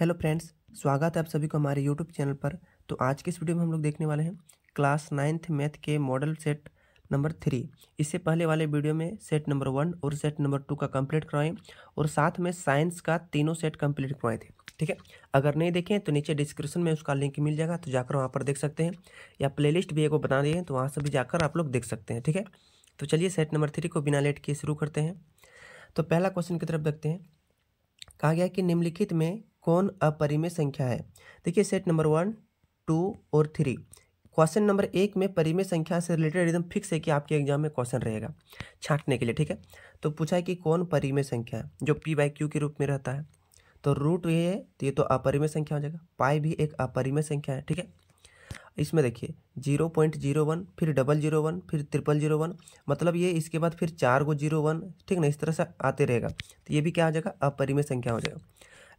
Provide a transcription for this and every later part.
hello friends स्वागत है आप सभी को हमारे यूट्यूब चैनल पर तो आज के इस वीडियो में हम लोग देखने वाले हैं क्लास नाइन्थ मैथ के मॉडल सेट नंबर थ्री इससे पहले वाले वीडियो में सेट नंबर वन और सेट नंबर टू का कंप्लीट करवाएं और साथ में साइंस का तीनों सेट कंप्लीट करवाए थे ठीक है अगर नहीं देखें तो नीचे डिस्क्रिप्शन में उसका लिंक मिल जाएगा तो जाकर वहाँ पर देख सकते हैं या प्लेलिस्ट भी एक बना दें तो वहाँ से भी जाकर आप लोग देख सकते हैं ठीक है तो चलिए सेट नंबर थ्री को बिना लेट किए शुरू करते हैं तो पहला क्वेश्चन की तरफ देखते हैं कहा गया कि निम्नलिखित में कौन अपरिमेय संख्या है देखिए सेट नंबर वन टू और थ्री क्वेश्चन नंबर एक में परिमेय संख्या से रिलेटेड एकदम फिक्स है कि आपके एग्जाम में क्वेश्चन रहेगा छांटने के लिए ठीक है तो पूछा है कि कौन परिमेय संख्या है जो पी बाई क्यू के रूप में रहता है तो रूट ये है तो ये तो अपरिमेय संख्या हो जाएगा पाई भी एक अपरिमेय संख्या है ठीक है इसमें देखिए जीरो पॉइंट जीरो वन फिर डबल जीरो वन फिर ट्रिपल जीरो वन मतलब ये इसके बाद फिर चार गो जीरो वन ठीक ना इस तरह से आते रहेगा तो ये भी क्या हो जाएगा अपरिमेय संख्या हो जाएगा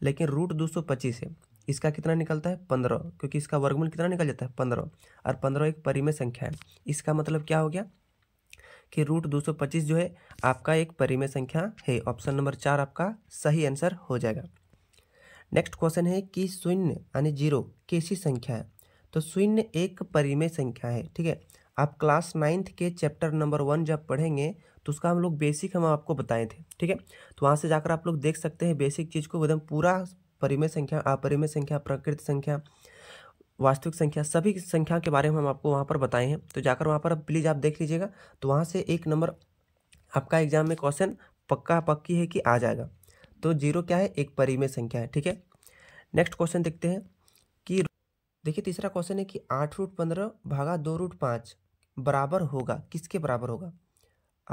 लेकिन रूट दो सौ पच्चीस है इसका कितना निकलता है पंद्रह क्योंकि इसका वर्गमूल कितना निकल जाता है पंद्रह और पंद्रह एक परिमेय संख्या है इसका मतलब क्या हो गया कि रूट दो सौ पच्चीस जो है आपका एक परिमेय संख्या है ऑप्शन नंबर चार आपका सही आंसर हो जाएगा नेक्स्ट क्वेश्चन है कि शून्य यानी जीरो कैसी संख्या है तो शून्य एक परिमेय संख्या है ठीक है आप क्लास नाइन्थ के चैप्टर नंबर वन जब पढ़ेंगे तो उसका हम लोग बेसिक हम आपको बताए थे ठीक है तो वहाँ से जाकर आप लोग देख सकते हैं बेसिक चीज़ को एकदम पूरा परिमेय संख्या अपरिमेय संख्या प्रकृति संख्या वास्तविक संख्या सभी संख्या के बारे में हम आपको वहाँ पर बताए हैं तो जाकर वहाँ पर प्लीज़ आप देख लीजिएगा तो वहाँ से एक नंबर आपका एग्जाम में क्वेश्चन पक्का पक्की है कि आ जाएगा तो जीरो क्या है एक परिमेय संख्या है ठीक है नेक्स्ट क्वेश्चन देखते हैं कि देखिए तीसरा क्वेश्चन है कि आठ रूट पंद्रह भागा दो रूट पाँच बराबर होगा किसके बराबर होगा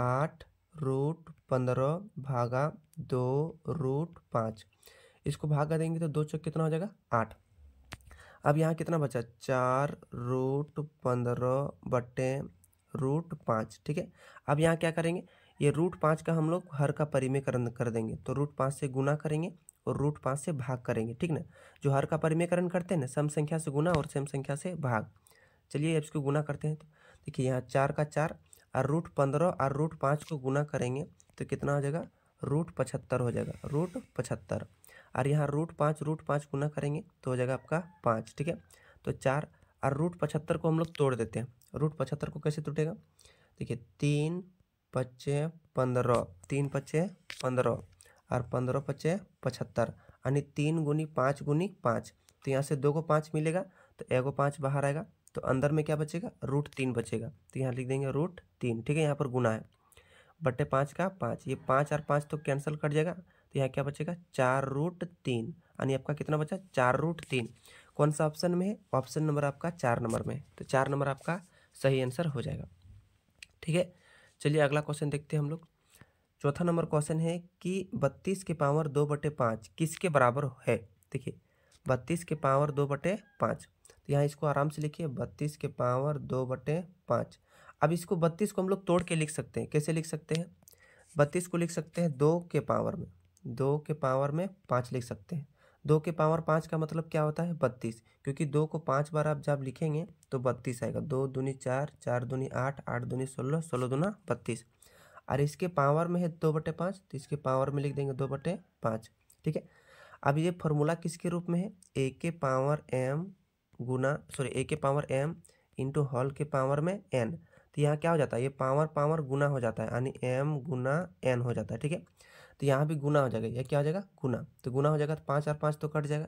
आठ रूट पंद्रह भागा दो रूट पाँच इसको भाग कर देंगे तो दो चौक कितना हो जाएगा आठ अब यहाँ कितना बचा चार रूट पंद्रह बटे रूट पाँच ठीक है अब यहाँ क्या करेंगे ये रूट पाँच का हम लोग हर का परिमेय कर देंगे तो रूट पाँच से गुना करेंगे और रूट पाँच से भाग करेंगे ठीक ना जो हर का परिमेयकरण करते हैं ना सम संख्या से गुना और सम संख्या से भाग चलिए इसको गुना करते हैं तो देखिए यहाँ चार का चार और रूट पंद्रह और रूट पाँच को गुना करेंगे तो कितना हो जाएगा रूट पचहत्तर हो जाएगा रूट पचहत्तर और यहाँ रूट पाँच रूट पाँच गुना करेंगे तो हो जाएगा आपका पाँच ठीक है तो चार और रूट पचहत्तर को हम लोग तोड़ देते हैं रूट पचहत्तर को कैसे टूटेगा देखिए तीन पच्चे पंद्रह तीन पच्चे पंद्रह और पंद्रह पच्चे पचहत्तर यानी तीन गुनी पाँच गुनी पाँच तो यहाँ से दो को पाँच मिलेगा तो एगो पाँच बाहर आएगा तो अंदर में क्या बचेगा रूट तीन बचेगा तो यहाँ लिख देंगे रूट तीन ठीक है यहाँ पर गुना है बट्टे पाँच का पाँच ये पाँच और पाँच तो कैंसिल कर जाएगा तो यहाँ क्या बचेगा चार रूट तीन यानी आपका कितना बचा चार रूट तीन कौन सा ऑप्शन में है ऑप्शन नंबर आपका चार नंबर में तो चार नंबर आपका सही आंसर हो जाएगा ठीक है चलिए अगला क्वेश्चन देखते हैं हम लोग चौथा नंबर क्वेश्चन है कि बत्तीस के पावर दो बटे पाँच किसके बराबर है देखिए बत्तीस के पावर दो बटे पाँच तो यहाँ इसको आराम से लिखिए बत्तीस के पावर दो बटे पाँच अब इसको बत्तीस को हम लोग तोड़ के लिख सकते हैं कैसे लिख सकते हैं बत्तीस को लिख सकते हैं दो के पावर में दो के पावर में पाँच लिख सकते हैं दो के पावर पाँच का मतलब क्या होता है बत्तीस क्योंकि दो को पाँच बार आप जब लिखेंगे तो बत्तीस आएगा दो दूनी चार चार दूनी आठ आठ दूनी सोलह सोलह दूना बत्तीस और इसके पावर में है दो बटे पाँच तो इसके पावर में लिख देंगे दो बटे पाँच ठीक है अब ये फॉर्मूला किसके रूप में है ए के पावर एम गुना सॉरी ए के पावर एम इंटू हॉल के पावर में एन तो यहाँ क्या हो जाता है ये पावर पावर गुना हो जाता है यानी एम गुना एन हो जाता है ठीक है तो यहाँ भी गुना हो जाएगा यह क्या हो जाएगा गुना तो गुना हो जाएगा तो पाँच और पाँच तो कट जाएगा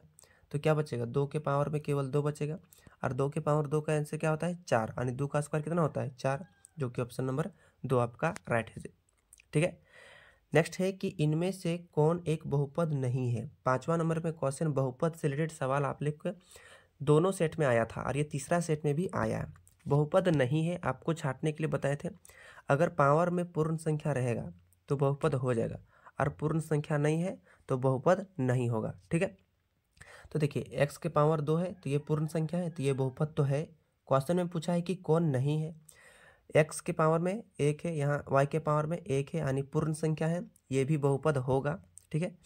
तो क्या बचेगा दो के पावर में केवल दो बचेगा और दो के पावर दो का एंसर क्या होता है चार यानी दो का स्क्वायर कितना होता है चार जो कि ऑप्शन नंबर दो आपका राइट है ठीक है नेक्स्ट है कि इनमें से कौन एक बहुपद नहीं है पांचवा नंबर में क्वेश्चन बहुपद से रिलेटेड सवाल आप लिख के दोनों सेट में आया था और ये तीसरा सेट में भी आया है बहुपद नहीं है आपको छाटने के लिए बताए थे अगर पावर में पूर्ण संख्या रहेगा तो बहुपद हो जाएगा और पूर्ण संख्या नहीं है तो बहुपद नहीं होगा ठीक है तो देखिए एक्स के पावर दो है तो ये पूर्ण संख्या है तो ये बहुपद तो है क्वेश्चन में पूछा है कि कौन नहीं है एक्स के पावर में एक है यहाँ वाई के पावर में एक है यानी पूर्ण संख्या है ये भी बहुपद होगा ठीक है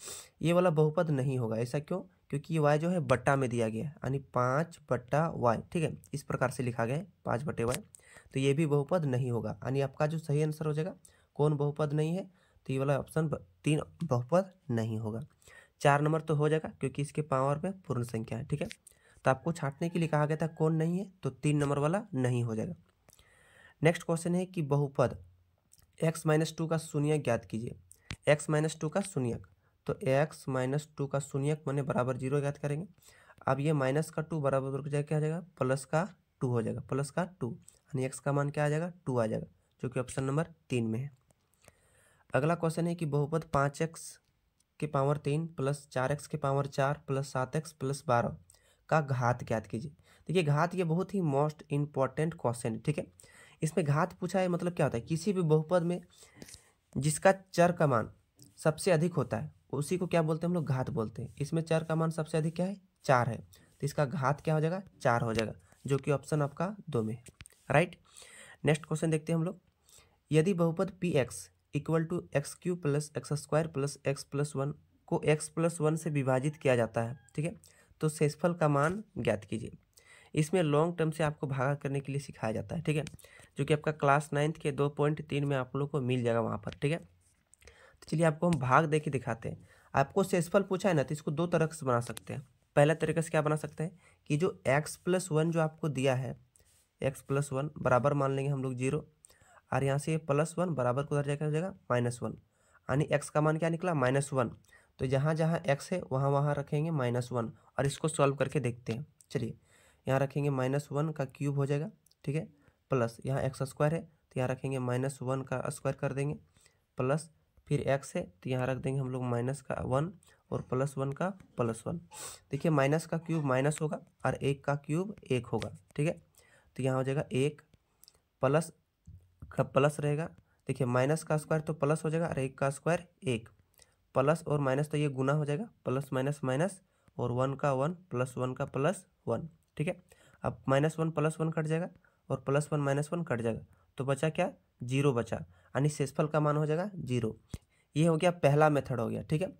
ये वाला बहुपद नहीं होगा ऐसा क्यों क्योंकि वाई जो है बट्टा में दिया गया है यानी पाँच बट्टा वाई ठीक है इस प्रकार से लिखा गया है पाँच बटे वाई तो ये भी बहुपद नहीं होगा यानी आपका जो सही आंसर हो जाएगा कौन बहुपद नहीं है तो ये वाला ऑप्शन तीन बहुपद नहीं होगा चार नंबर तो हो जाएगा क्योंकि इसके पावर में पूर्ण संख्या है ठीक है तो आपको छाटने के लिए कहा गया था कौन नहीं है तो तीन नंबर वाला नहीं हो जाएगा नेक्स्ट क्वेश्चन है कि बहुपद एक्स माइनस टू का शून्य ज्ञात कीजिए एक्स माइनस टू का शून्य तो एक्स माइनस टू का शून्यक मैंने बराबर जीरो याद करेंगे अब ये माइनस का टू बराबर हो जाएगा क्या आ जाएगा प्लस का टू हो जाएगा प्लस का टू यानी एक्स का मान क्या आ जाएगा टू आ जाएगा जो कि ऑप्शन नंबर तीन में है अगला क्वेश्चन है कि बहुपद पाँच एक्स के पावर तीन प्लस चार एक्स के पावर चार प्लस सात एक्स प्लस बारह का घात याद कीजिए देखिए घात ये बहुत ही मोस्ट इम्पॉर्टेंट क्वेश्चन है ठीक है इसमें घात पूछा है मतलब क्या होता है किसी भी बहुपद में जिसका चर का मान सबसे अधिक होता है उसी को क्या बोलते हैं हम लोग घात बोलते हैं इसमें चार का मान सबसे अधिक क्या है चार है तो इसका घात क्या हो जाएगा चार हो जाएगा जो कि ऑप्शन आपका दो में राइट नेक्स्ट क्वेश्चन देखते हैं हम लोग यदि बहुपद P X equal to X cube plus X square plus X plus one को एक्स प्लस वन से विभाजित किया जाता है ठीक है तो शेषफल का मान ज्ञात कीजिए इसमें लॉन्ग टर्म से आपको भागा करने के लिए सिखाया जाता है ठीक है जो कि आपका क्लास नाइन्थ के दो पॉइंट तीन में आप लोग को मिल जाएगा वहाँ पर ठीक है तो चलिए आपको हम भाग दे के दिखाते हैं आपको सेसफल पूछा है ना तो इसको दो तरह से बना सकते हैं पहला तरीके से क्या बना सकते हैं कि जो एक्स प्लस वन जो आपको दिया है एक्स प्लस वन बराबर मान लेंगे हम लोग जीरो और यहाँ से ये प्लस वन बराबर को उधर जाकर हो जाएगा माइनस वन यानी एक्स का मान क्या निकला माइनस वन तो जहाँ जहाँ एक्स है वहाँ वहाँ रखेंगे माइनस वन और इसको सॉल्व करके देखते हैं चलिए यहाँ रखेंगे माइनस वन का क्यूब हो जाएगा ठीक है प्लस यहाँ एक्स स्क्वायर है तो यहाँ रखेंगे माइनस वन का स्क्वायर कर देंगे प्लस फिर एक्स है तो यहाँ रख देंगे हम लोग माइनस का वन और प्लस वन का प्लस वन देखिए माइनस का क्यूब माइनस होगा और एक का क्यूब एक होगा ठीक है तो यहाँ हो जाएगा एक प्लस का प्लस रहेगा देखिए माइनस का स्क्वायर तो प्लस हो जाएगा और एक का स्क्वायर एक प्लस और माइनस तो ये गुना हो जाएगा प्लस माइनस माइनस और वन का वन प्लस वन का प्लस वन ठीक है अब माइनस वन प्लस वन कट जाएगा और प्लस वन माइनस वन कट जाएगा तो बचा क्या जीरो बचा यानी शेषफल का मान हो जाएगा जीरो ये हो गया पहला मेथड हो गया ठीक है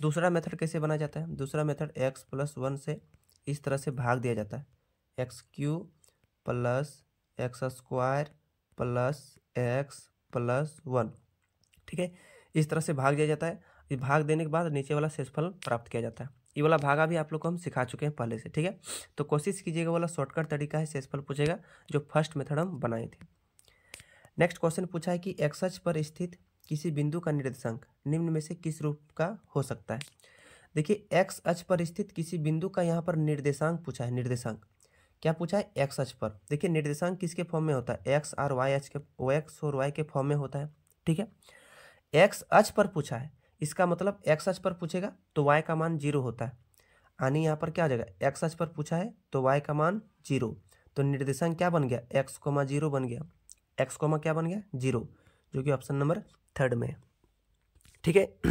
दूसरा मेथड कैसे बना जाता है दूसरा मेथड एक्स प्लस वन से इस तरह से भाग दिया जाता है X cube plus X square plus X plus one ठीक है इस तरह से भाग दिया जाता है ये भाग देने के बाद नीचे वाला शेषफल प्राप्त किया जाता है ये वाला भागा भी आप लोग को हम सिखा चुके हैं पहले से ठीक है तो कोशिश कीजिएगा वाला शॉर्टकट तरीका है शेषफल पूछेगा जो फर्स्ट मेथड हम बनाए थे नेक्स्ट क्वेश्चन पूछा है कि एक्सच पर स्थित किसी बिंदु का निर्देशांक निम्न में से किस रूप का हो सकता है देखिए एक्स अच पर स्थित किसी बिंदु का यहाँ पर निर्देशांक पूछा है निर्देशांक क्या पूछा है एक्स अच पर देखिए निर्देशांक किसके फॉर्म में होता है एक्स और वाई एच के एक्स और वाई के फॉर्म में होता है ठीक है एक्स अच पर पूछा है इसका मतलब एक्स अच पर पूछेगा तो वाई का मान जीरो होता है यानी यहाँ पर क्या हो जाएगा एक्स अच पर पूछा है तो वाई का मान जीरो तो निर्देशांक क्या बन गया एक्स कोमा जीरो बन गया एक्स कोमा क्या बन गया जीरो जो कि ऑप्शन नंबर थर्ड में है ठीक है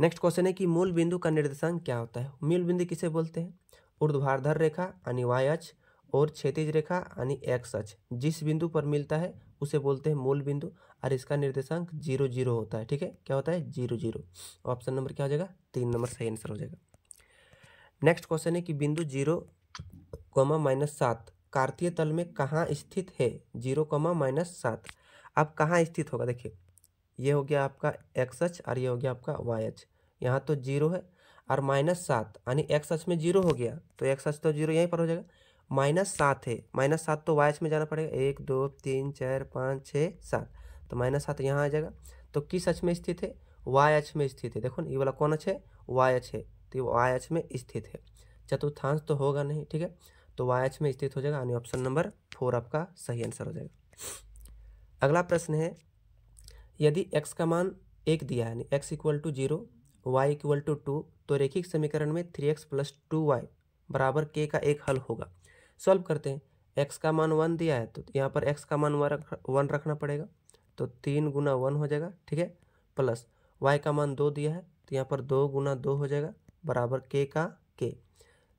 नेक्स्ट क्वेश्चन है कि मूल बिंदु का निर्देशांक क्या होता है मूल बिंदु किसे बोलते हैं उर्ध्वाधर रेखा यानी वाई अच और क्षैतिज रेखा यानी एक्स अच जिस बिंदु पर मिलता है उसे बोलते हैं मूल बिंदु और इसका निर्देशांक जीरो जीरो होता है ठीक है क्या होता है जीरो जीरो ऑप्शन नंबर क्या हो जाएगा तीन नंबर सही आंसर हो जाएगा नेक्स्ट क्वेश्चन है कि बिंदु जीरो कोमा माइनस सात कार्तीय तल में कहाँ स्थित है जीरो कमा माइनस सात अब कहाँ स्थित होगा देखिए ये हो गया आपका एक्स एच और ये हो गया आपका वाई एच यहाँ तो जीरो है और माइनस सात यानी एक्स एच में जीरो हो गया तो एक्स एच तो जीरो यहीं पर हो जाएगा माइनस सात है माइनस सात तो वाई एच में जाना पड़ेगा एक दो तीन चार पाँच छः सात तो माइनस सात यहाँ आ जाएगा तो किस एच में स्थित है वाई एच में स्थित है देखो ना ये वाला कौन एच है वाई एच है तो ये वाई एच में स्थित है चतुर्थांश तो होगा नहीं ठीक है तो वाई एक्स में स्थित हो जाएगा यानी ऑप्शन नंबर फोर आपका सही आंसर हो जाएगा अगला प्रश्न है यदि एक्स का मान एक दिया यानी X equal to zero Y equal to two तो रेखिक समीकरण में three X plus two Y बराबर के का एक हल होगा सॉल्व करते हैं एक्स का मान वन दिया है तो यहाँ पर एक्स का मान वन रखना पड़ेगा तो तीन गुना वन हो जाएगा ठीक है प्लस वाई का मान दो दिया है तो यहाँ पर दो गुना दो हो जाएगा बराबर के का के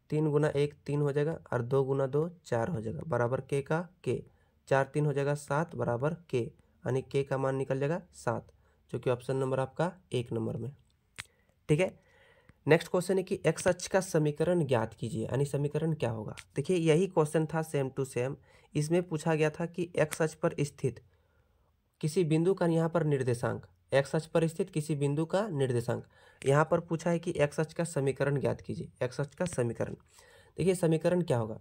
तीन गुना एक तीन हो जाएगा और दो गुना दो चार हो जाएगा बराबर के का के चार तीन हो जाएगा सात बराबर के यानी के का मान निकल जाएगा सात जो कि ऑप्शन नंबर आपका एक नंबर में ठीक है नेक्स्ट क्वेश्चन है कि एक्स अक्ष का समीकरण ज्ञात कीजिए यानी समीकरण क्या होगा देखिए यही क्वेश्चन था सेम टू सेम इसमें पूछा गया था कि एक्स अक्ष पर स्थित किसी बिंदु का यहाँ पर निर्देशांक एक्स एच पर स्थित किसी बिंदु का निर्देशांक यहाँ पर पूछा है कि एक्स एच का समीकरण ज्ञात कीजिए एक्स एच का समीकरण देखिए समीकरण क्या होगा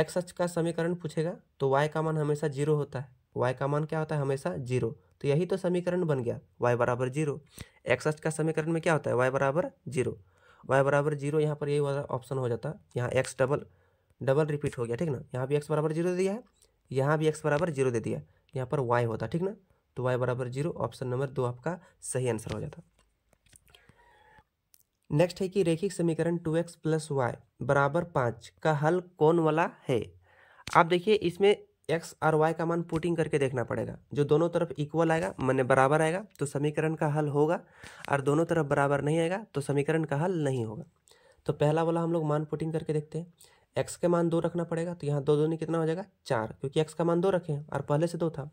एक्स एच का समीकरण पूछेगा तो वाई का मान हमेशा जीरो होता है वाई का मान क्या होता है हमेशा जीरो तो यही तो समीकरण बन गया वाई बराबर जीरो एक्स एच का समीकरण में क्या होता है वाई बराबर जीरो वाई बराबर जीरो यहाँ पर यही वाला ऑप्शन हो जाता है यहाँ एक्स डबल डबल रिपीट हो गया ठीक ना यहाँ भी एक्स बराबर जीरो दे दिया है यहाँ भी एक्स बराबर जीरो दे दिया यहाँ पर वाई होता ठीक ना तो वाई बराबर जीरो ऑप्शन नंबर दो आपका सही आंसर हो जाता नेक्स्ट है कि रेखिक समीकरण टू एक्स प्लस वाई बराबर पाँच का हल कौन वाला है आप देखिए इसमें एक्स और वाई का मान पुटिंग करके देखना पड़ेगा जो दोनों तरफ इक्वल आएगा मैंने बराबर आएगा तो समीकरण का हल होगा और दोनों तरफ बराबर नहीं आएगा तो समीकरण का हल नहीं होगा तो पहला वाला हम लोग मान पुटिंग करके देखते हैं एक्स के मान दो रखना पड़ेगा तो यहाँ दो दो कितना हो जाएगा चार क्योंकि एक्स का मान दो रखे हैं और पहले से दो था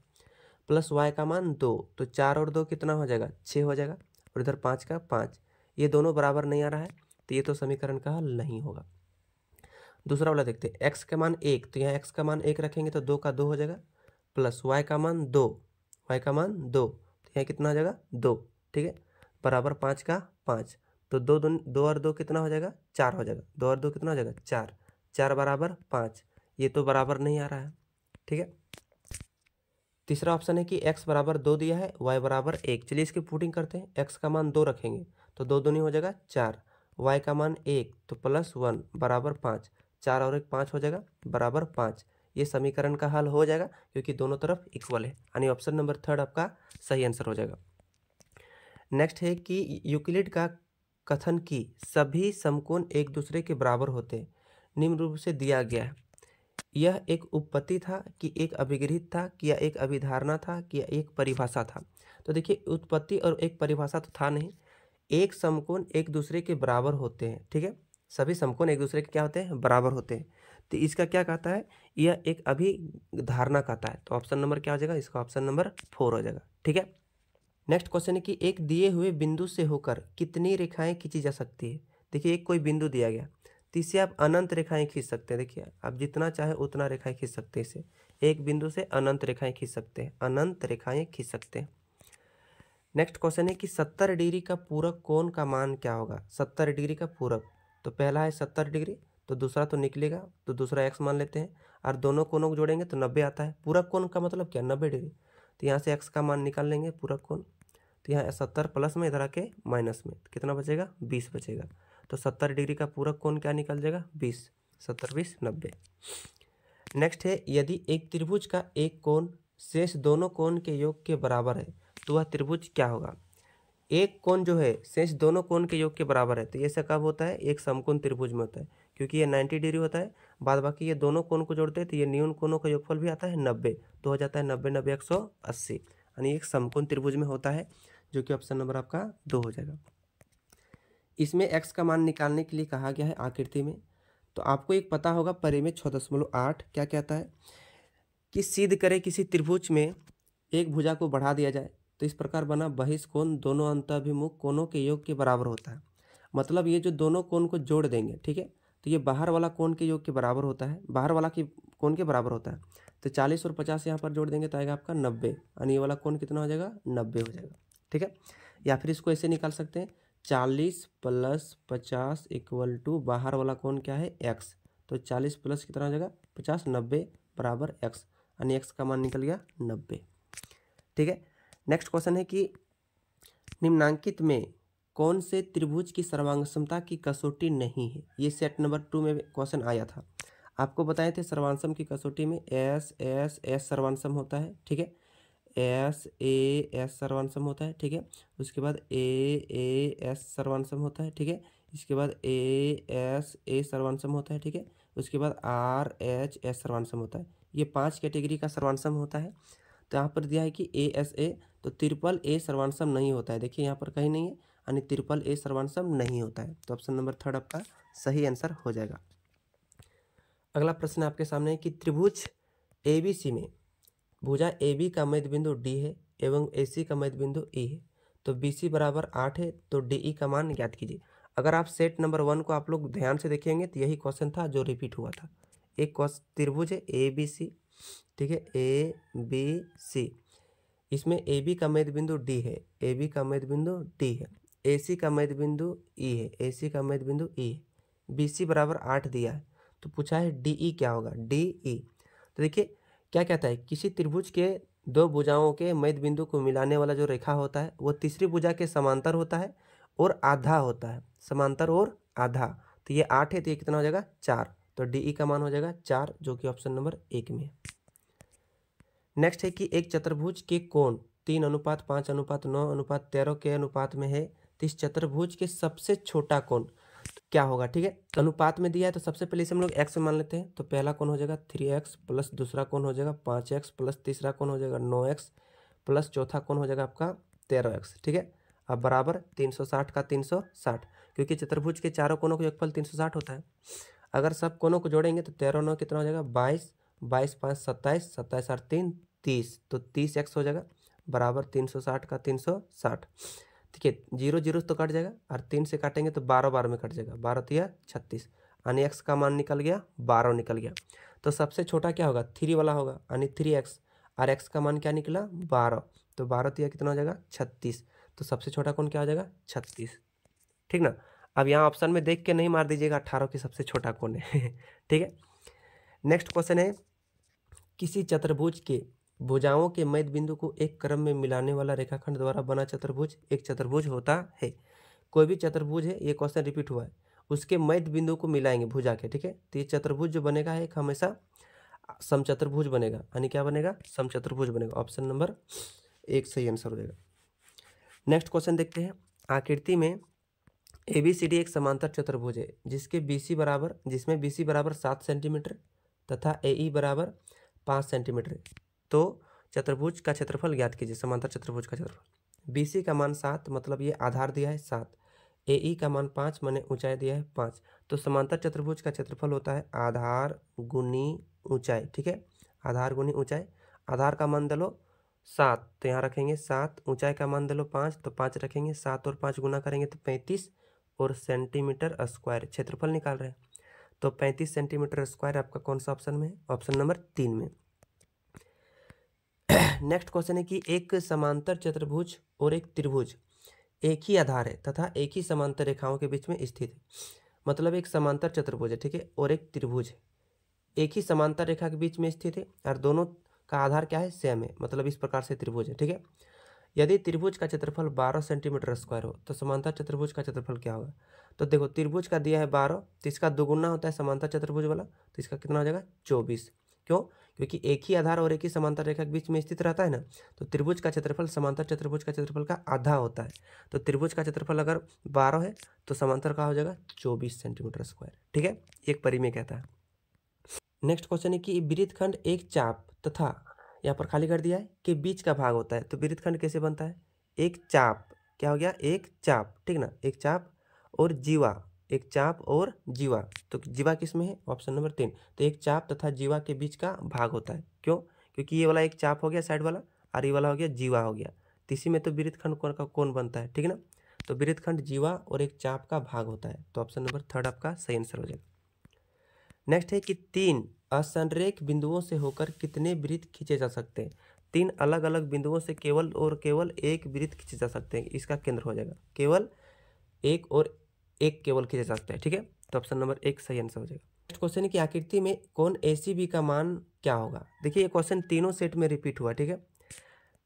प्लस वाई का मान दो तो चार और दो कितना हो जाएगा छः हो जाएगा और इधर पाँच का पाँच ये दोनों बराबर नहीं आ रहा है तो ये तो समीकरण का हल नहीं होगा दूसरा वाला देखते हैं एक्स का मान एक तो यहाँ एक्स का मान एक रखेंगे तो दो का दो हो जाएगा प्लस वाई का मान दो वाई का मान दो तो यहाँ कितना हो जाएगा दो ठीक है बराबर पाँच का पाँच तो दो दो दो और दो कितना हो जाएगा चार हो जाएगा दो और दो कितना हो जाएगा चार चार बराबर पाँच ये तो बराबर नहीं आ रहा है ठीक है तीसरा ऑप्शन है कि एक्स बराबर दो दिया है वाई बराबर एक चलिए इसकी पुटिंग करते हैं एक्स का मान दो रखेंगे तो दो दूनी हो जाएगा चार वाई का मान एक तो प्लस वन बराबर पाँच चार और एक पाँच हो जाएगा बराबर पाँच ये समीकरण का हल हो जाएगा क्योंकि दोनों तरफ इक्वल है यानी ऑप्शन नंबर थर्ड आपका सही आंसर हो जाएगा नेक्स्ट है कि यूक्लिड का कथन की सभी समकोण एक दूसरे के बराबर होते हैं निम्न रूप से दिया गया है यह एक उपपत्ति था कि एक अभिगृहित था कि यह एक अभिधारणा था कि यह एक परिभाषा था तो देखिए उत्पत्ति और एक परिभाषा तो था नहीं एक समकोण एक दूसरे के बराबर होते हैं ठीक है सभी समकोण एक दूसरे के क्या होते हैं बराबर होते हैं तो इसका क्या कहता है यह एक अभिधारणा कहता है तो ऑप्शन नंबर क्या हो जाएगा इसका ऑप्शन नंबर फोर हो जाएगा ठीक है नेक्स्ट क्वेश्चन है कि एक दिए हुए बिंदु से होकर कितनी रेखाएं खींची जा सकती है देखिए एक कोई बिंदु दिया गया इसे आप अनंत रेखाएं खींच सकते हैं देखिए आप जितना चाहे उतना रेखाएं खींच सकते हैं इसे एक बिंदु से अनंत रेखाएं खींच सकते हैं अनंत रेखाएं खींच सकते हैं नेक्स्ट क्वेश्चन है कि सत्तर डिग्री का पूरक कोण का मान क्या होगा सत्तर डिग्री का पूरक तो पहला है सत्तर डिग्री तो दूसरा तो निकलेगा तो दूसरा एक्स मान लेते हैं और दोनों कोनों को जोड़ेंगे तो नब्बे आता है पूरक कोण का मतलब क्या नब्बे डिग्री तो यहाँ से एक्स का मान निकाल लेंगे पूरक कोण तो यहाँ सत्तर प्लस में इधर आके माइनस में तो कितना बचेगा बीस बचेगा तो सत्तर डिग्री का पूरक कोण क्या निकल जाएगा बीस सत्तर बीस नब्बे नेक्स्ट है यदि एक त्रिभुज का एक कोण शेष दोनों कोण के योग के बराबर है तो वह त्रिभुज क्या होगा एक कोण जो है शेष दोनों कोण के योग के बराबर है तो ये से कब होता है एक समकोण त्रिभुज में होता है क्योंकि ये नाइन्टी डिग्री होता है बाद बाकी ये दोनों कोण को जोड़ते हैं तो ये न्यून कोणों का योगफल भी आता है नब्बे तो हो जाता है नब्बे नब्बे एक सौ अस्सी यानी एक समकोण त्रिभुज में होता है जो कि ऑप्शन नंबर आपका दो हो जाएगा इसमें एक्स का मान निकालने के लिए कहा गया है आकृति में तो आपको एक पता होगा परे में छः दशमलव आठ क्या कहता है कि सिद्ध करें किसी त्रिभुज में एक भुजा को बढ़ा दिया जाए तो इस प्रकार बना बहिष्कोण दोनों अंतभिमुख कोणों के योग के बराबर होता है मतलब ये जो दोनों कोण को जोड़ देंगे ठीक है तो ये बाहर वाला कोण के योग के बराबर होता है बाहर वाला के कोण के बराबर होता है तो चालीस और पचास यहाँ पर जोड़ देंगे तो आएगा आपका नब्बे यानी ये वाला कोण कितना हो जाएगा नब्बे हो जाएगा ठीक है या फिर इसको ऐसे निकाल सकते हैं चालीस प्लस पचास इक्वल टू बाहर वाला कौन क्या है एक्स तो चालीस प्लस कितना हो जाएगा पचास नब्बे बराबर एक्स यानी एक्स का मान निकल गया नब्बे ठीक है नेक्स्ट क्वेश्चन है कि निम्नांकित में कौन से त्रिभुज की सर्वांग की कसौटी नहीं है ये सेट नंबर टू में क्वेश्चन आया था आपको बताए थे सर्वांशम की कसौटी में एस एस एस सर्वांशम होता है ठीक है एस ए एस सर्वानसम होता है ठीक है उसके बाद ए ए एस सर्वानसम होता है ठीक है इसके बाद ए एस ए सर्वानसम होता है ठीक है उसके बाद आर एच एस सर्वानसम होता है ये पांच कैटेगरी का सर्वानसम होता है तो यहाँ पर दिया है कि ए एस ए तो त्रिपल ए सर्वानसम नहीं होता है देखिए यहाँ पर कहीं नहीं है यानी त्रिपल ए सर्वानसम नहीं होता है तो ऑप्शन नंबर थर्ड आपका सही आंसर हो जाएगा अगला प्रश्न आपके सामने है कि त्रिभुज ए बी सी में भुजा ए बी का मध्य बिंदु डी है एवं ए सी का मध्य बिंदु ई e है तो बी सी बराबर आठ है तो डी ई e का मान ज्ञात कीजिए अगर आप सेट नंबर वन को आप लोग ध्यान से देखेंगे तो यही क्वेश्चन था जो रिपीट हुआ था एक त्रिभुज है ए बी सी ठीक है ए बी सी इसमें ए बी का मध्य बिंदु डी है ए बी का मध्य बिंदु डी है ए सी का मध्य बिंदु ई e है ए सी का मध्य बिंदु ई है बी सी बराबर आठ दिया है तो पूछा है डी ई क्या होगा डी ई तो देखिए क्या कहता है किसी त्रिभुज के दो भुजाओं के मध्य बिंदु को मिलाने वाला जो रेखा होता है वो तीसरी भुजा के समांतर होता है और आधा होता है समांतर और आधा तो ये आठ है तो ये कितना हो जाएगा चार तो डी ई e का मान हो जाएगा चार जो कि ऑप्शन नंबर एक में नेक्स्ट है कि एक चतुर्भुज के कोण तीन अनुपात पाँच अनुपात नौ अनुपात तेरह के अनुपात में है तो इस चतुर्भुज के सबसे छोटा कोण क्या होगा ठीक है अनुपात में दिया है तो सबसे पहले इसे हम लोग एक्स मान लेते हैं तो पहला कौन हो जाएगा थ्री एक्स प्लस दूसरा कौन हो जाएगा पाँच एक्स प्लस तीसरा कौन हो जाएगा नौ एक्स प्लस चौथा कौन हो जाएगा आपका तेरह एक्स ठीक है अब बराबर तीन सौ साठ का तीन सौ साठ क्योंकि चतुर्भुज के चारों कोनों का योगफल तीन सौ साठ होता है अगर सब कोनों को जोड़ेंगे तो तेरह नौ कितना हो जाएगा बाईस बाईस पाँच सत्ताईस सत्ताईस आठ तीन तीस तो तीस एक्स हो जाएगा बराबर तीन सौ साठ का तीन सौ साठ ठीक है जीरो जीरो तो कट जाएगा और तीन से काटेंगे तो बारह बारह में कट जाएगा बारह तीन तो छत्तीस यानी एक्स का मान निकल गया बारह निकल गया तो सबसे छोटा क्या होगा थ्री वाला होगा यानी थ्री एक्स और एक्स का मान क्या निकला बारह तो बारह तीन तो कितना हो जाएगा छत्तीस तो सबसे छोटा कौन क्या हो जाएगा छत्तीस ठीक ना अब यहाँ ऑप्शन में देख के नहीं मार दीजिएगा अठारह की सबसे छोटा कौन है ठीक है नेक्स्ट क्वेश्चन है किसी चतुर्भुज के भुजाओं के मध्य बिंदु को एक क्रम में मिलाने वाला रेखाखंड द्वारा बना चतुर्भुज एक चतुर्भुज होता है कोई भी चतुर्भुज है ये क्वेश्चन रिपीट हुआ है उसके मध्य बिंदु को मिलाएंगे भुजा के ठीक है तो ये चतुर्भुज जो बनेगा है एक हमेशा समचतुर्भुज बनेगा यानी क्या बनेगा समचतुर्भुज बनेगा ऑप्शन नंबर एक सही आंसर हो जाएगा नेक्स्ट क्वेश्चन देखते हैं आकृति में ए बी सी डी एक समांतर चतुर्भुज है जिसके बी सी बराबर जिसमें बी सी बराबर सात सेंटीमीटर तथा ए ई e बराबर पाँच सेंटीमीटर तो चतुर्भुज का क्षेत्रफल ज्ञात कीजिए समांतर चतुर्भुज का क्षेत्रफल बी का मान सात मतलब ये आधार दिया है सात ए ई e का मान पाँच मैंने ऊंचाई दिया है पाँच तो समांतर चतुर्भुज का क्षेत्रफल होता है आधार गुनी ऊंचाई ठीक है आधार गुनी ऊंचाई आधार का मान दलो सात तो यहाँ रखेंगे सात ऊंचाई का मान दलो पाँच तो पाँच रखेंगे सात और पाँच गुना करेंगे तो पैंतीस और सेंटीमीटर स्क्वायर क्षेत्रफल निकाल रहे हैं तो पैंतीस सेंटीमीटर स्क्वायर आपका कौन सा ऑप्शन में है ऑप्शन नंबर तीन में नेक्स्ट क्वेश्चन है कि एक समांतर चतुर्भुज और एक त्रिभुज एक ही आधार है तथा एक ही समांतर रेखाओं के बीच में स्थित है मतलब एक समांतर चतुर्भुज है ठीक है और एक त्रिभुज है एक ही समांतर रेखा के बीच में स्थित है और दोनों का आधार क्या है सेम है मतलब इस प्रकार से त्रिभुज है ठीक है यदि त्रिभुज का क्षेत्रफल बारह सेंटीमीटर स्क्वायर हो तो समांतर चतुर्भुज का क्षेत्रफल क्या होगा तो देखो त्रिभुज का दिया है बारह तो इसका दोगुना होता है समांतर चतुर्भुज वाला तो इसका कितना हो जाएगा चौबीस क्यों क्योंकि एक ही आधार और एक ही समांतर रेखा के बीच में स्थित रहता है ना तो त्रिभुज का क्षेत्रफल समांतर चतुर्भुज का क्षेत्रफल का आधा होता है तो त्रिभुज का क्षेत्रफल अगर बारह है तो समांतर का हो जाएगा चौबीस सेंटीमीटर स्क्वायर ठीक है एक परी में कहता है नेक्स्ट क्वेश्चन है कि वृत्तखंड एक चाप तथा यहाँ पर खाली कर दिया है कि बीच का भाग होता है तो वृत्तखंड कैसे बनता है एक चाप क्या हो गया एक चाप ठीक ना एक चाप और जीवा एक चाप और जीवा तो जीवा किस में है ऑप्शन नंबर तीन तो एक चाप तथा जीवा के बीच का भाग होता है क्यों क्योंकि ये वाला एक चाप हो गया साइड वाला और ये वाला हो गया जीवा हो गया तो इसी में तो वृत्त खंड कौन का कौन बनता है ठीक है ना तो वृत्त खंड जीवा और एक चाप का भाग होता है तो ऑप्शन नंबर थर्ड आपका सही आंसर हो जाएगा नेक्स्ट है कि तीन असंरेख बिंदुओं से होकर कितने वृत्त खींचे जा सकते हैं तीन अलग अलग बिंदुओं से केवल और केवल एक वृत्त खींचे जा सकते हैं इसका केंद्र हो जाएगा केवल एक और एक केवल खींचे जा सकता है ठीक है तो ऑप्शन नंबर एक सही आंसर हो जाएगा नेक्स्ट क्वेश्चन की आकृति में कौन ए का मान क्या होगा देखिए ये क्वेश्चन तीनों सेट में रिपीट हुआ ठीक है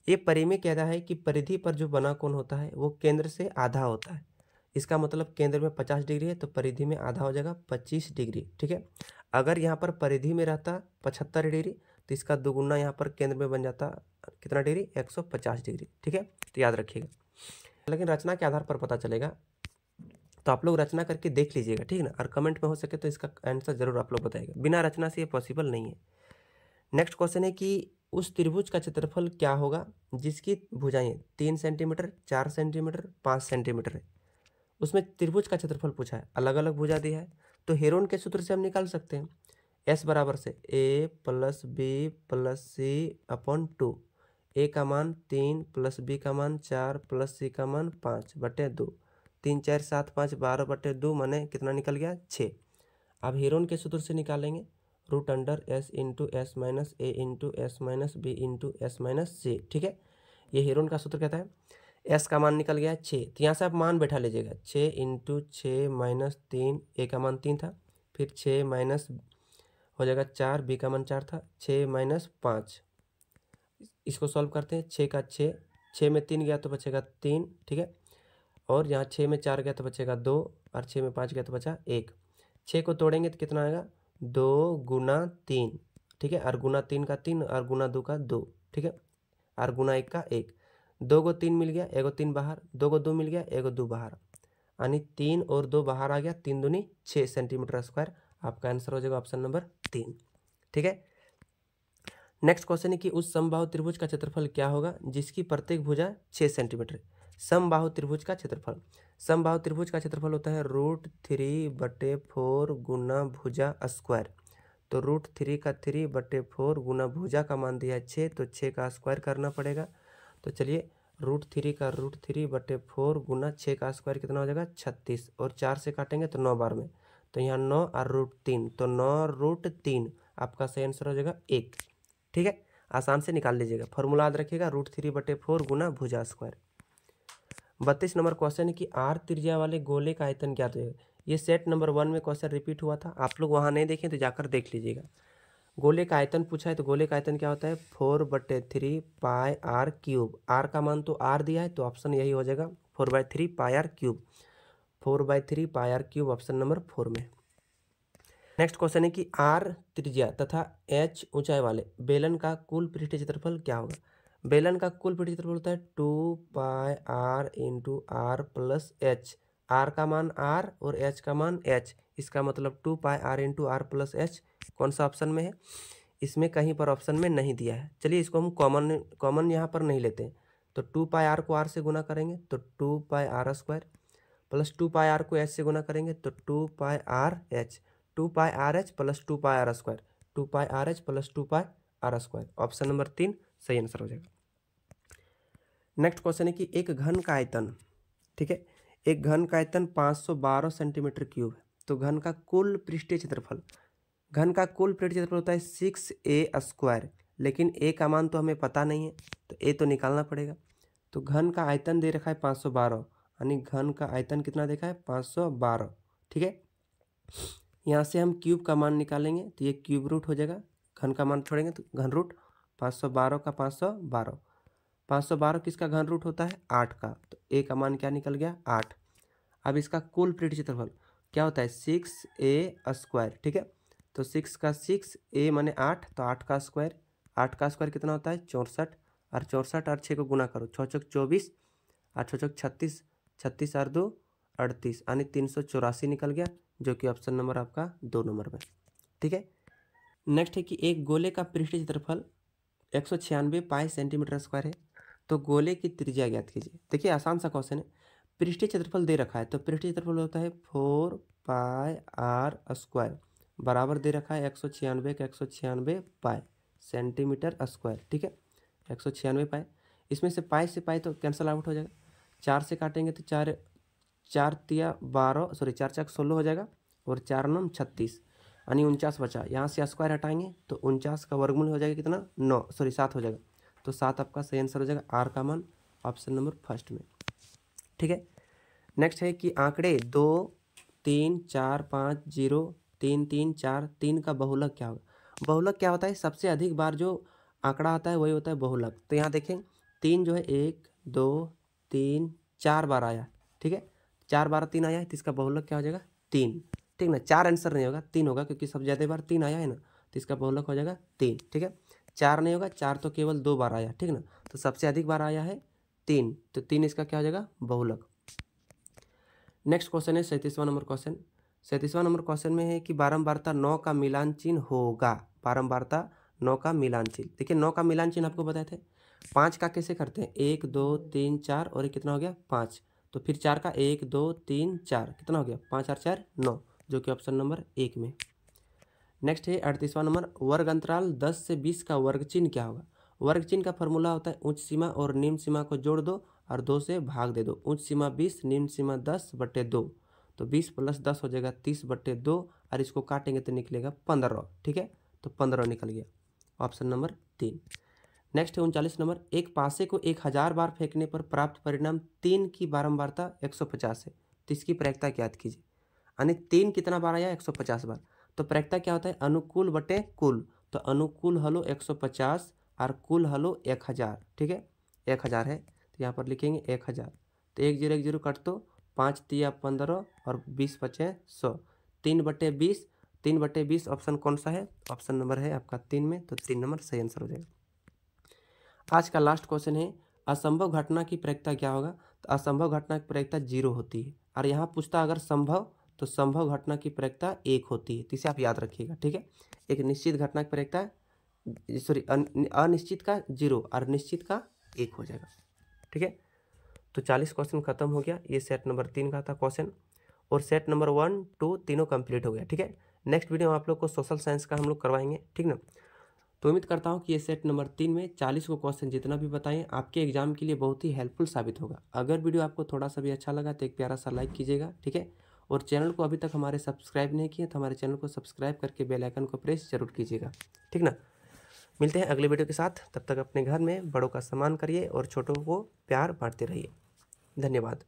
ये परि में कहता है कि परिधि पर जो बना कौन होता है वो केंद्र से आधा होता है इसका मतलब केंद्र में पचास डिग्री है तो परिधि में आधा हो जाएगा पच्चीस डिग्री ठीक है अगर यहाँ पर परिधि में रहता पचहत्तर डिग्री तो इसका दोगुना यहाँ पर केंद्र में बन जाता कितना डिग्री 150 डिग्री ठीक है तो याद रखिएगा लेकिन रचना के आधार पर पता चलेगा तो आप लोग रचना करके देख लीजिएगा ठीक ना और कमेंट में हो सके तो इसका आंसर ज़रूर आप लोग बताएगा बिना रचना से ये पॉसिबल नहीं है नेक्स्ट क्वेश्चन है कि उस त्रिभुज का क्षेत्रफल क्या होगा जिसकी भुजाएं तीन सेंटीमीटर चार सेंटीमीटर पाँच सेंटीमीटर है उसमें त्रिभुज का क्षेत्रफल पूछा है अलग अलग भुजा दिया है तो हेरोन के सूत्र से हम निकाल सकते हैं एस बराबर से A plus B plus C upon two A का मान तीन प्लस बी का मान चार प्लस सी का मान पाँच बटे दो तीन चार सात पाँच बारह बटे दो माने कितना निकल गया छः अब हीरोन के सूत्र से निकालेंगे root under S into S minus A into S minus B into S minus C ठीक है ये हीरोन का सूत्र कहता है एस का मान निकल गया छः तो यहाँ से आप मान बैठा लीजिएगा छः इंटू छः माइनस तीन ए का मान तीन था फिर छः माइनस हो जाएगा चार बी का मान चार था छः माइनस पाँच इसको सॉल्व करते हैं छः का छः छः में तीन गया तो बचेगा तीन ठीक है और यहाँ छः में चार गया तो बचेगा दो और छः में पाँच गया तो बचा एक छः को तोड़ेंगे तो कितना आएगा दो गुना तीन ठीक है और गुना तीन का तीन और गुना दो का दो ठीक है और गुना एक का एक दो को तीन मिल गया एगो तीन बाहर दो को दो मिल गया एगो दो बाहर यानी तीन और दो बाहर आ गया तीन दूनी छः सेंटीमीटर स्क्वायर आपका आंसर हो जाएगा ऑप्शन नंबर तीन ठीक है नेक्स्ट क्वेश्चन है कि उस संभाव त्रिभुज का क्षेत्रफल क्या होगा जिसकी प्रत्येक भुजा छः सेंटीमीटर समबाहु त्रिभुज का क्षेत्रफल समबाहु त्रिभुज का क्षेत्रफल होता है रूट थ्री बटे फोर गुना भुजा स्क्वायर तो रूट थ्री का थ्री बटे फोर गुना भुजा का मान दिया छः तो छः का स्क्वायर करना पड़ेगा तो चलिए रूट थ्री का रूट थ्री बटे फोर गुना छः का स्क्वायर कितना हो जाएगा छत्तीस और चार से काटेंगे तो नौ बार में तो यहाँ नौ और रूट तीन तो नौ रूट तीन आपका सही आंसर हो जाएगा एक ठीक है आसान से निकाल लीजिएगा फॉर्मूला याद रखिएगा रूट थ्री बटे फोर गुना भुजा स्क्वायर बत्तीस नंबर क्वेश्चन है कि आर त्रिज्या वाले गोले का आयतन क्या तो है ये सेट नंबर वन में क्वेश्चन रिपीट हुआ था आप लोग वहाँ नहीं देखें तो जाकर देख लीजिएगा गोले का आयतन पूछा है तो गोले का आयतन क्या होता है फोर बटे three pi R cube are का मान तो आर दिया है तो ऑप्शन यही हो जाएगा four by three pi R cube four by three pi R cube option number four में नेक्स्ट क्वेश्चन है कि आर त्रिज्या तथा एच ऊंचाई वाले बेलन का कुल पृष्ठ क्षेत्रफल क्या होगा बेलन का कुल पीठ क्षेत्रफल होता है two pi R into R plus H R का मान आर और एच का मान एच इसका मतलब two pi R into R plus H कौन सा ऑप्शन में है इसमें कहीं पर ऑप्शन में नहीं दिया है चलिए इसको हम कॉमन कॉमन यहाँ पर नहीं लेते तो टू पाई आर को आर से गुना करेंगे तो two pi R square plus two pi R को एच से गुना करेंगे तो two pi R H two pi R H plus two pi R square two pi R H plus two pi R square option number तीन सही answer हो जाएगा next question है कि एक घन का आयतन ठीक है एक घन का आयतन 512 सेंटीमीटर क्यूब है तो घन का कुल पृष्ठीय क्षेत्रफल घन का कुल पृष्ठीय क्षेत्रफल होता है सिक्स ए स्क्वायर लेकिन ए का मान तो हमें पता नहीं है तो ए तो निकालना पड़ेगा तो घन का आयतन दे रखा है 512 यानी घन का आयतन कितना देखा है 512 ठीक है यहाँ से हम क्यूब का मान निकालेंगे तो ये क्यूब रूट हो जाएगा घन का मान छोड़ेंगे तो घन रूट पाँच का पाँच पाँच सौ बारह किसका घन रूट होता है आठ का तो ए का मान क्या निकल गया आठ अब इसका कुल प्लेट क्षेत्रफल क्या होता है सिक्स ए स्क्वायर ठीक है तो सिक्स का सिक्स ए माने आठ तो आठ का स्क्वायर आठ का स्क्वायर कितना होता है चौंसठ और चौंसठ और छः को गुना करो छः चौक चौबीस और छः चौक छत्तीस छत्तीस और दो अड़तीस यानी तीन सौ चौरासी निकल गया जो कि ऑप्शन नंबर आपका दो नंबर में ठीक है नेक्स्ट है कि एक गोले का पृष्ठ क्षेत्रफल एक सौ छियानवे पाई सेंटीमीटर स्क्वायर है तो गोले की त्रिज्या ज्ञात कीजिए देखिए आसान सा क्वेश्चन है पृष्ठ क्षेत्रफल दे रखा है तो पृष्ठ क्षेत्रफल होता है फोर पाए आर स्क्वायर बराबर दे रखा है एक सौ छियानवे का एक सौ छियानवे पाए सेंटीमीटर स्क्वायर ठीक है एक सौ छियानवे पाए इसमें से पाए से पाए तो कैंसिल आउट हो जाएगा चार से काटेंगे तो चार चार तिया बारह सॉरी चार चार सोलह हो जाएगा और चार नम छत्तीस यानी उनचास बचा यहाँ से स्क्वायर हटाएंगे तो उनचास का वर्गमूल हो जाएगा कितना नौ सॉरी सात हो जाएगा तो सात आपका सही आंसर हो जाएगा आर का मन ऑप्शन नंबर फर्स्ट में ठीक है नेक्स्ट है कि आंकड़े दो तीन चार पाँच जीरो तीन तीन चार तीन का बहुलक क्या होगा बहुलक क्या होता है सबसे अधिक बार जो आंकड़ा आता है वही होता है बहुलक तो यहाँ देखें तीन जो है एक दो तीन चार बार आया ठीक है चार बार तीन आया है तो इसका बहुलक क्या हो जाएगा तीन ठीक ना चार आंसर नहीं होगा तीन होगा क्योंकि सब ज़्यादा बार तीन आया है ना तो इसका बहुलक हो जाएगा तीन ठीक है चार नहीं होगा चार तो केवल दो बार आया ठीक ना तो सबसे अधिक बार आया है तीन तो तीन इसका क्या हो जाएगा बहुलक नेक्स्ट क्वेश्चन है सैंतीसवां नंबर क्वेश्चन सैंतीसवां नंबर क्वेश्चन में है कि बारंबारता नौ का मिलान चिन्ह होगा बारंबारता नौ का मिलान चिन्ह देखिए नौ का मिलान चिन्ह आपको बताए थे पाँच का कैसे करते हैं एक दो तीन चार और एक कितना हो गया पाँच तो फिर चार का एक दो तीन चार कितना हो गया पाँच चार चार नौ जो कि ऑप्शन नंबर एक में नेक्स्ट है अड़तीसवां नंबर वर्ग अंतराल दस से बीस का वर्ग चिन्ह क्या होगा वर्ग चिन्ह का फॉर्मूला होता है उच्च सीमा और निम्न सीमा को जोड़ दो और दो से भाग दे दो उच्च सीमा बीस निम्न सीमा दस बट्टे दो तो बीस प्लस दस हो जाएगा तीस बट्टे दो और इसको काटेंगे तो निकलेगा पंद्रह ठीक है तो पंद्रह निकल गया ऑप्शन नंबर तीन नेक्स्ट है उनचालीस नंबर एक पासे को एक हज़ार बार फेंकने पर प्राप्त परिणाम तीन की बारंबारता एक सौ पचास है तो इसकी प्रयोगता याद कीजिए यानी तीन कितना बार आया एक सौ पचास बार तो प्रक्रिया क्या होता है अनुकूल बटे कुल तो अनुकूल हलो 150 और कुल हलो 1000 ठीक है 1000 है तो यहाँ पर लिखेंगे 1000 तो एक जीरो एक जीरो कट दो पाँच तिया पंद्रह और बीस पचे सौ तीन बटे बीस तीन बटे बीस ऑप्शन कौन सा है ऑप्शन नंबर है आपका तीन में तो तीन नंबर सही आंसर हो जाएगा आज का लास्ट क्वेश्चन है असंभव घटना की प्रयक्ता क्या होगा तो असंभव घटना की प्रयक्ता जीरो होती है और यहाँ पूछता अगर संभव तो संभव घटना की प्रयोगता एक होती है तो इसे आप याद रखिएगा ठीक है एक निश्चित घटना की प्रयोगता सॉरी अनिश्चित का जीरो और निश्चित का एक हो जाएगा ठीक है तो चालीस क्वेश्चन खत्म हो गया ये सेट नंबर तीन का था क्वेश्चन और सेट नंबर वन टू तीनों कंप्लीट हो गया ठीक है नेक्स्ट वीडियो में आप लोग को सोशल साइंस का हम लोग करवाएंगे ठीक ना तो उम्मीद करता हूँ कि ये सेट नंबर तीन में चालीस को क्वेश्चन जितना भी बताएं आपके एग्जाम के लिए बहुत ही हेल्पफुल साबित होगा अगर वीडियो आपको थोड़ा सा भी अच्छा लगा तो एक प्यारा सा लाइक कीजिएगा ठीक है और चैनल को अभी तक हमारे सब्सक्राइब नहीं किए तो हमारे चैनल को सब्सक्राइब करके बेल आइकन को प्रेस जरूर कीजिएगा ठीक ना मिलते हैं अगले वीडियो के साथ तब तक अपने घर में बड़ों का सम्मान करिए और छोटों को प्यार बांटते रहिए धन्यवाद